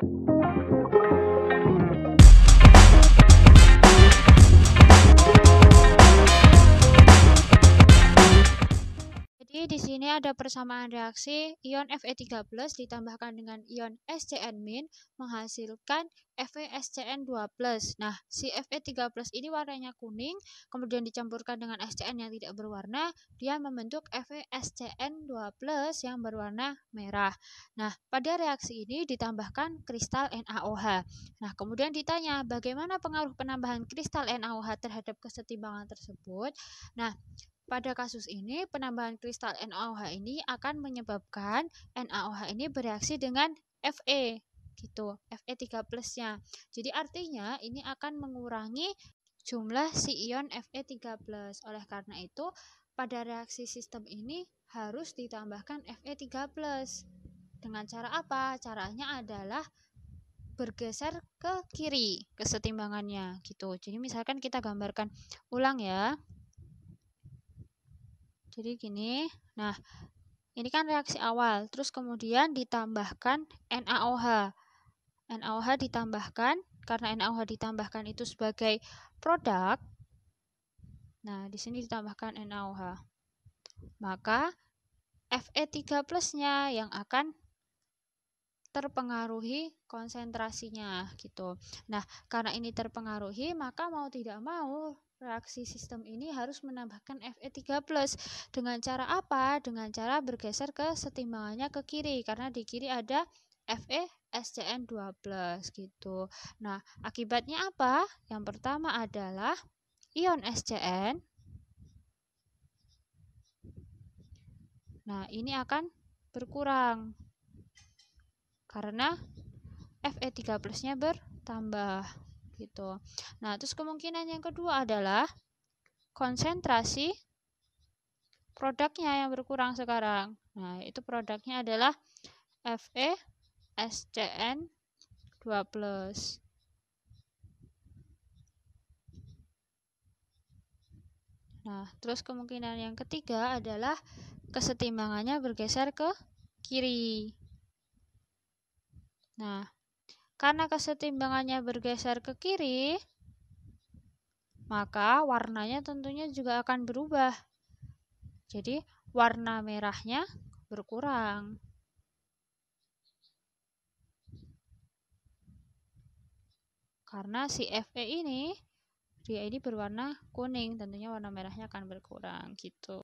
Thank you. di sini ada persamaan reaksi ion Fe3+ ditambahkan dengan ion SCN- menghasilkan FeSCN2+. Nah, si Fe3+ ini warnanya kuning, kemudian dicampurkan dengan SCN yang tidak berwarna, dia membentuk FeSCN2+ yang berwarna merah. Nah, pada reaksi ini ditambahkan kristal NaOH. Nah, kemudian ditanya bagaimana pengaruh penambahan kristal NaOH terhadap kesetimbangan tersebut. Nah, pada kasus ini, penambahan kristal NaOH ini akan menyebabkan NaOH ini bereaksi dengan Fe gitu, Fe3 plusnya. Jadi artinya ini akan mengurangi jumlah si ion Fe3 plus. Oleh karena itu, pada reaksi sistem ini harus ditambahkan Fe3 plus. Dengan cara apa? Caranya adalah bergeser ke kiri kesetimbangannya gitu. Jadi misalkan kita gambarkan ulang ya. Jadi gini, nah ini kan reaksi awal, terus kemudian ditambahkan NaOH. NaOH ditambahkan, karena NaOH ditambahkan itu sebagai produk, nah di sini ditambahkan NaOH. Maka Fe3 plusnya yang akan terpengaruhi konsentrasinya gitu. Nah, karena ini terpengaruhi, maka mau tidak mau reaksi sistem ini harus menambahkan Fe3+. Dengan cara apa? Dengan cara bergeser ke setimbangannya ke kiri karena di kiri ada Fe SCN12 gitu. Nah, akibatnya apa? Yang pertama adalah ion SCN Nah, ini akan berkurang karena Fe3 plusnya bertambah gitu. Nah, terus kemungkinan yang kedua adalah konsentrasi produknya yang berkurang sekarang. Nah, itu produknya adalah Fe SCN 2 plus. Nah, terus kemungkinan yang ketiga adalah kesetimbangannya bergeser ke kiri. Nah, karena kesetimbangannya bergeser ke kiri, maka warnanya tentunya juga akan berubah. Jadi, warna merahnya berkurang. Karena si FE ini, dia ini berwarna kuning, tentunya warna merahnya akan berkurang gitu.